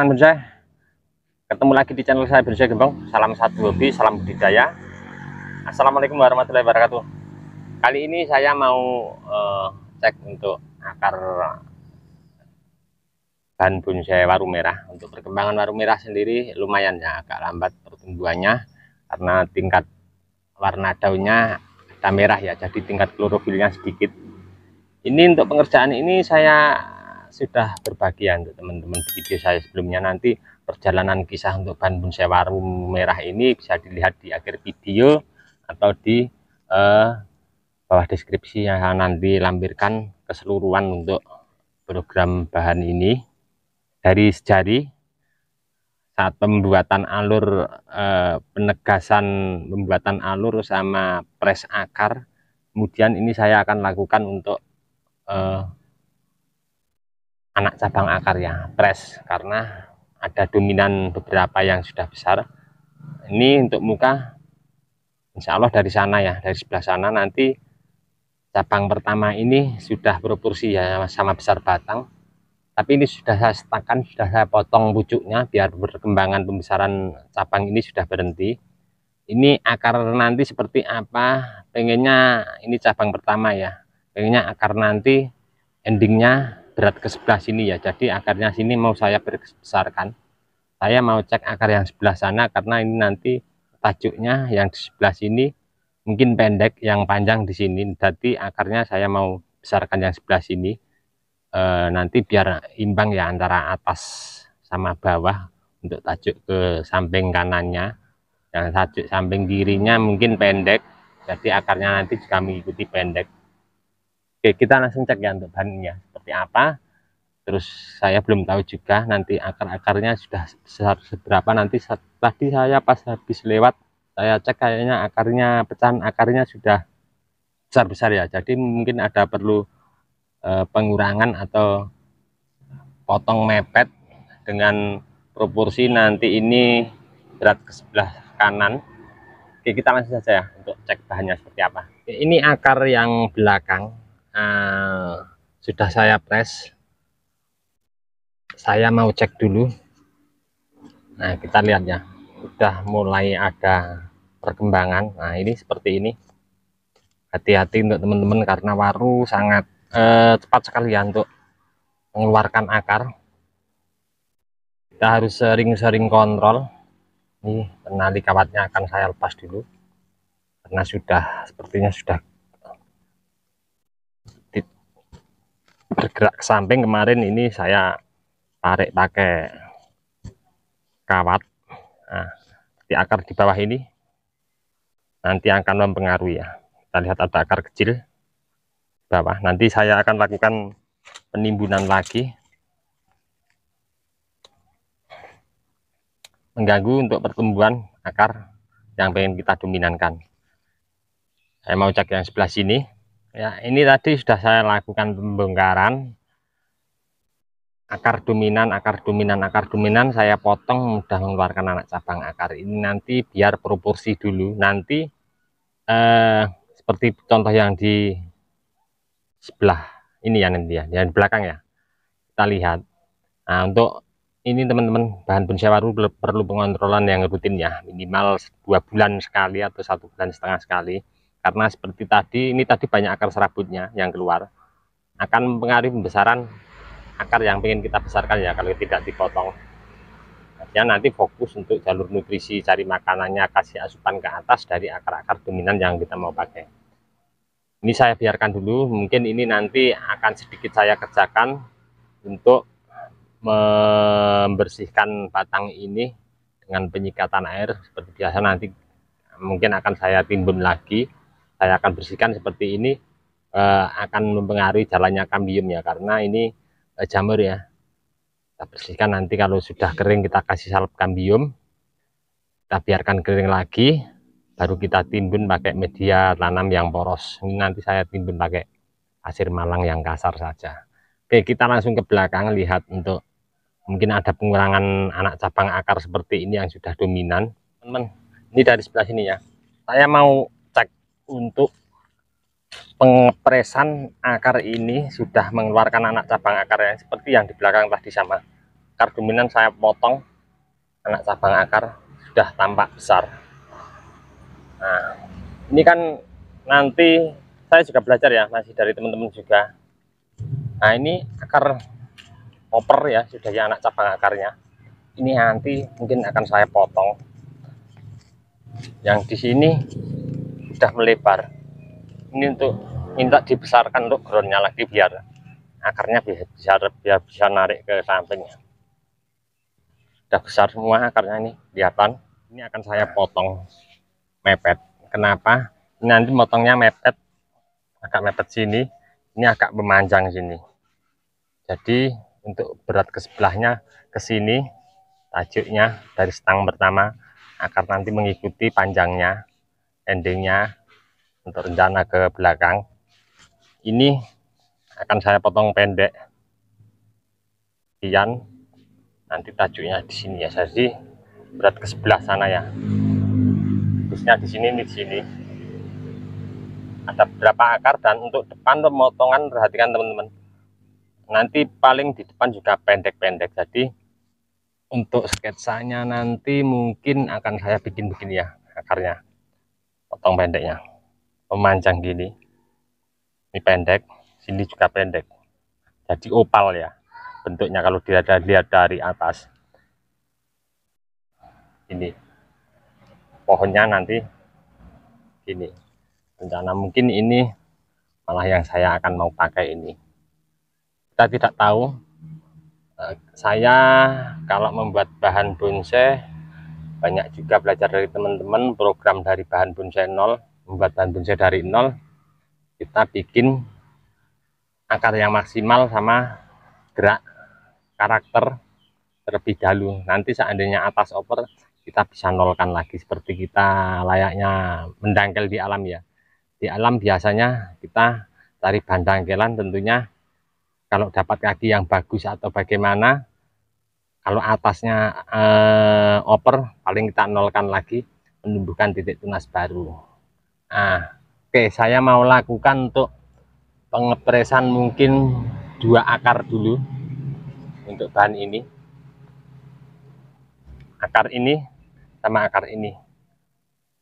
teman bonsai ketemu lagi di channel saya bonsai gembong salam satu hobi salam budidaya assalamualaikum warahmatullahi wabarakatuh kali ini saya mau uh, cek untuk akar bahan bonsai waru merah untuk perkembangan waru merah sendiri lumayan ya agak lambat pertumbuhannya karena tingkat warna daunnya ada merah ya jadi tingkat klorofilnya sedikit ini untuk pengerjaan ini saya sudah berbagi ya untuk teman-teman di video saya sebelumnya nanti perjalanan kisah untuk bahan bonsai warung merah ini bisa dilihat di akhir video atau di eh, bawah deskripsi yang nanti lampirkan keseluruhan untuk program bahan ini dari sejari saat pembuatan alur eh, penegasan pembuatan alur sama press akar kemudian ini saya akan lakukan untuk eh, anak cabang akarnya pres karena ada dominan beberapa yang sudah besar ini untuk muka Insya Allah dari sana ya dari sebelah sana nanti cabang pertama ini sudah proporsi ya sama besar batang tapi ini sudah saya setakan sudah saya potong pucuknya biar perkembangan pembesaran cabang ini sudah berhenti ini akar nanti seperti apa pengennya ini cabang pertama ya pengennya akar nanti endingnya berat ke sebelah sini ya jadi akarnya sini mau saya berbesarkan saya mau cek akar yang sebelah sana karena ini nanti tajuknya yang di sebelah sini mungkin pendek yang panjang di sini jadi akarnya saya mau besarkan yang sebelah sini e, nanti biar imbang ya antara atas sama bawah untuk tajuk ke samping kanannya yang tajuk samping kirinya mungkin pendek jadi akarnya nanti juga mengikuti pendek oke kita langsung cek ya untuk bahannya seperti apa terus saya belum tahu juga nanti akar-akarnya sudah sebesar seberapa nanti tadi saya pas habis lewat saya cek kayaknya akarnya pecahan akarnya sudah besar-besar ya jadi mungkin ada perlu eh, pengurangan atau potong mepet dengan proporsi nanti ini berat ke sebelah kanan Oke, kita langsung saja ya untuk cek bahannya seperti apa. Ini akar yang belakang. Ah, sudah saya press saya mau cek dulu nah kita lihat ya Sudah mulai ada perkembangan nah ini seperti ini hati-hati untuk teman-teman karena waru sangat eh, cepat sekali ya untuk mengeluarkan akar kita harus sering-sering kontrol ini penali kawatnya akan saya lepas dulu karena sudah sepertinya sudah bergerak ke samping kemarin ini saya tarik pakai kawat nah, di akar di bawah ini nanti akan mempengaruhi ya kita lihat ada akar kecil di bawah nanti saya akan lakukan penimbunan lagi mengganggu untuk pertumbuhan akar yang pengen kita dominankan saya mau cek yang sebelah sini Ya, ini tadi sudah saya lakukan pembongkaran. Akar dominan, akar dominan, akar dominan saya potong mudah mengeluarkan anak cabang akar. Ini nanti biar proporsi dulu. Nanti eh, seperti contoh yang di sebelah ini ya nanti ya, yang di belakang ya. Kita lihat. Nah, untuk ini teman-teman bahan bonsai baru perlu pengontrolan yang rutin ya minimal dua bulan sekali atau satu bulan setengah sekali karena seperti tadi ini tadi banyak akar serabutnya yang keluar akan mempengaruhi pembesaran akar yang ingin kita besarkan ya kalau tidak dipotong ya nanti fokus untuk jalur nutrisi cari makanannya kasih asupan ke atas dari akar-akar dominan yang kita mau pakai ini saya biarkan dulu mungkin ini nanti akan sedikit saya kerjakan untuk membersihkan batang ini dengan penyikatan air seperti biasa nanti mungkin akan saya timbun lagi saya akan bersihkan seperti ini eh, akan mempengaruhi jalannya kambium ya karena ini eh, jamur ya kita bersihkan nanti kalau sudah kering kita kasih salep kambium kita biarkan kering lagi baru kita timbun pakai media tanam yang poros ini nanti saya timbun pakai pasir malang yang kasar saja oke kita langsung ke belakang lihat untuk mungkin ada pengurangan anak cabang akar seperti ini yang sudah dominan teman-teman ini dari sebelah sini ya saya mau untuk pengepresan akar ini sudah mengeluarkan anak cabang akar yang seperti yang di belakang tadi sama akar dominan saya potong anak cabang akar sudah tampak besar nah ini kan nanti saya juga belajar ya masih dari teman-teman juga nah ini akar oper ya sudah ya anak cabang akarnya ini nanti mungkin akan saya potong yang di sini sudah melebar ini untuk minta dibesarkan untuk groundnya lagi biar akarnya bisa biar bisa narik ke sampingnya sudah besar semua akarnya ini kelihatan ini akan saya potong mepet kenapa ini nanti potongnya mepet agak mepet sini ini agak memanjang sini jadi untuk berat ke sebelahnya ke sini tajuknya dari stang pertama akar nanti mengikuti panjangnya endingnya untuk rencana ke belakang ini akan saya potong pendek kian nanti tajuknya di sini ya jadi berat ke sebelah sana ya khususnya di sini di sini ada beberapa akar dan untuk depan pemotongan perhatikan teman-teman nanti paling di depan juga pendek-pendek jadi untuk sketsanya nanti mungkin akan saya bikin begini ya akarnya potong pendeknya memanjang gini ini pendek sini juga pendek jadi opal ya bentuknya kalau lihat dari atas ini pohonnya nanti ini rencana mungkin ini malah yang saya akan mau pakai ini kita tidak tahu eh, saya kalau membuat bahan bonsai banyak juga belajar dari teman-teman program dari bahan bonsai nol membuat bahan bonsai dari nol kita bikin akar yang maksimal sama gerak karakter terlebih dahulu nanti seandainya atas over kita bisa nolkan lagi seperti kita layaknya mendangkel di alam ya di alam biasanya kita cari bahan dangkelan tentunya kalau dapat kaki yang bagus atau bagaimana kalau atasnya eh, oper paling kita nolkan lagi menumbuhkan titik tunas baru nah oke saya mau lakukan untuk pengepresan mungkin dua akar dulu untuk bahan ini akar ini sama akar ini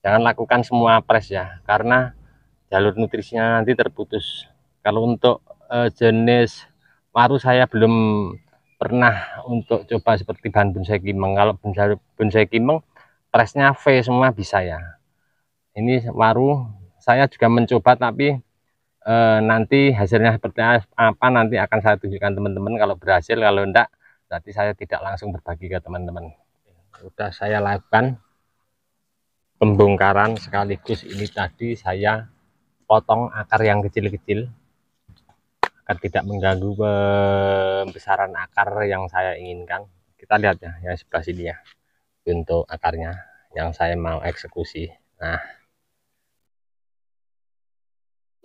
jangan lakukan semua pres ya karena jalur nutrisinya nanti terputus kalau untuk eh, jenis waru saya belum pernah untuk coba seperti bahan bonsai kimeng kalau bonsai, bonsai kimeng presnya V semua bisa ya ini waru saya juga mencoba tapi e, nanti hasilnya seperti apa nanti akan saya tunjukkan teman-teman kalau berhasil kalau enggak berarti saya tidak langsung berbagi ke teman-teman sudah saya lakukan pembongkaran sekaligus ini tadi saya potong akar yang kecil-kecil agar tidak mengganggu pembesaran akar yang saya inginkan kita lihat ya yang sebelah sini ya untuk akarnya yang saya mau eksekusi nah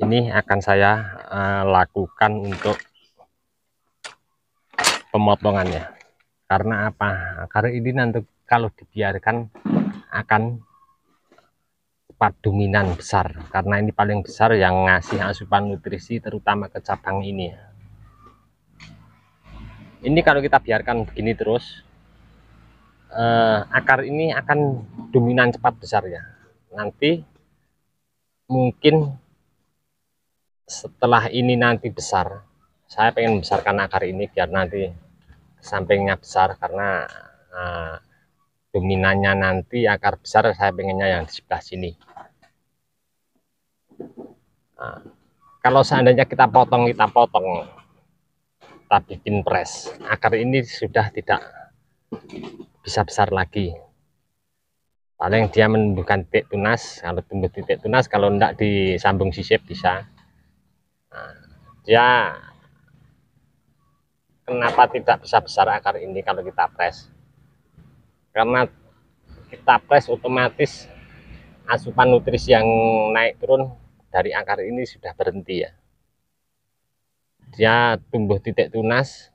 ini akan saya uh, lakukan untuk pemotongannya karena apa akar ini nanti kalau dibiarkan akan tempat dominan besar karena ini paling besar yang ngasih asupan nutrisi terutama ke cabang ini ini kalau kita biarkan begini terus eh, akar ini akan dominan cepat besar ya nanti mungkin setelah ini nanti besar saya pengen besarkan akar ini biar nanti sampingnya besar karena eh, dominannya nanti akar besar saya pengennya yang di sebelah sini kalau seandainya kita potong, kita potong, kita bikin pres akar ini sudah tidak bisa besar lagi. Paling dia menumbuhkan titik tunas, kalau tumbuh titik tunas, kalau tidak disambung sisip bisa. Nah, kenapa tidak bisa besar akar ini kalau kita pres? Karena kita pres otomatis asupan nutrisi yang naik turun dari akar ini sudah berhenti ya dia tumbuh titik tunas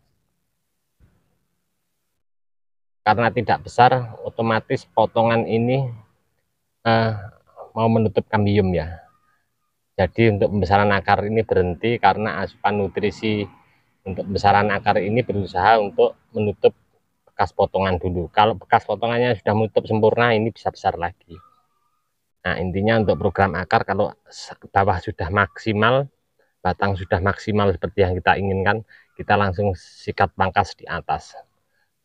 karena tidak besar otomatis potongan ini eh, mau menutup kambium ya jadi untuk pembesaran akar ini berhenti karena asupan nutrisi untuk pembesaran akar ini berusaha untuk menutup bekas potongan dulu kalau bekas potongannya sudah menutup sempurna ini bisa besar lagi Nah, intinya untuk program akar kalau bawah sudah maksimal, batang sudah maksimal seperti yang kita inginkan, kita langsung sikat pangkas di atas.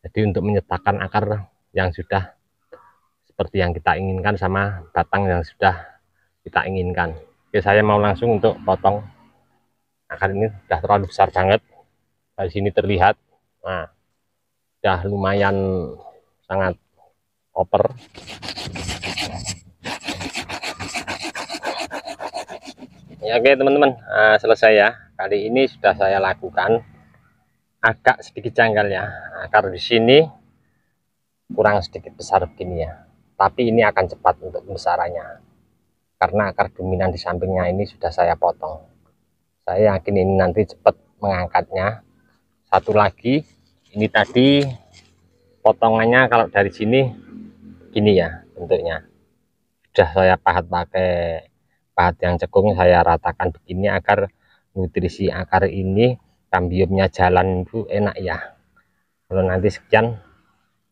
Jadi untuk menyetakan akar yang sudah seperti yang kita inginkan sama batang yang sudah kita inginkan. Oke, saya mau langsung untuk potong akar ini sudah terlalu besar banget. Dari sini terlihat. Nah, sudah lumayan sangat over ya oke teman-teman uh, selesai ya kali ini sudah saya lakukan agak sedikit janggal ya akar ah, di sini kurang sedikit besar begini ya tapi ini akan cepat untuk pembesarannya karena akar dominan di sampingnya ini sudah saya potong saya yakin ini nanti cepat mengangkatnya satu lagi ini tadi potongannya kalau dari sini gini ya bentuknya sudah saya pahat pakai lipat yang cekung saya ratakan begini agar nutrisi akar ini kambiumnya jalan itu enak ya kalau nanti sekian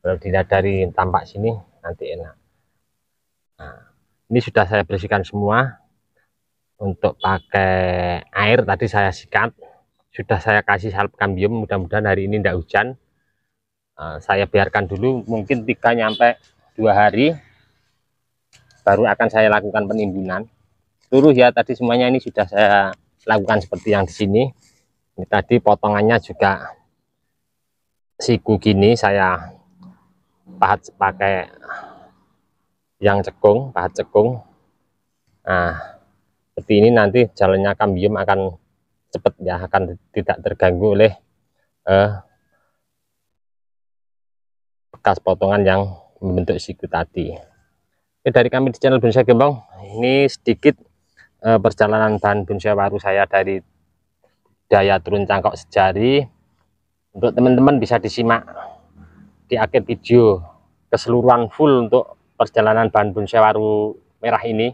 kalau tidak dari tampak sini nanti enak nah, ini sudah saya bersihkan semua untuk pakai air tadi saya sikat sudah saya kasih salep kambium mudah-mudahan hari ini tidak hujan nah, saya biarkan dulu mungkin tiga nyampe dua hari baru akan saya lakukan penimbunan seluruh ya tadi semuanya ini sudah saya lakukan seperti yang di sini ini tadi potongannya juga siku gini saya pahat pakai yang cekung pahat cekung nah seperti ini nanti jalannya kambium akan cepat ya akan tidak terganggu oleh eh, bekas potongan yang membentuk siku tadi Oke, dari kami di channel Bonsai Gembong ini sedikit eh, perjalanan bahan bonsai baru saya dari daya turun cangkok sejari untuk teman-teman bisa disimak di akhir video keseluruhan full untuk perjalanan bahan bonsai waru merah ini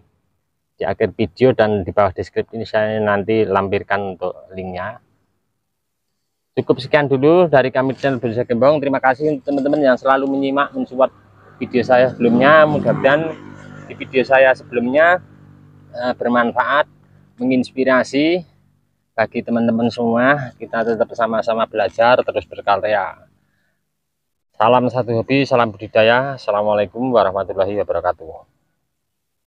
di akhir video dan di bawah deskripsi ini saya nanti lampirkan untuk linknya cukup sekian dulu dari kami channel bonsai gembong terima kasih teman-teman yang selalu menyimak mensupport video saya sebelumnya mudah-mudahan di video saya sebelumnya Eh, bermanfaat, menginspirasi bagi teman-teman semua. Kita tetap sama-sama belajar, terus berkarya. Salam satu hobi, salam budidaya. Assalamualaikum warahmatullahi wabarakatuh.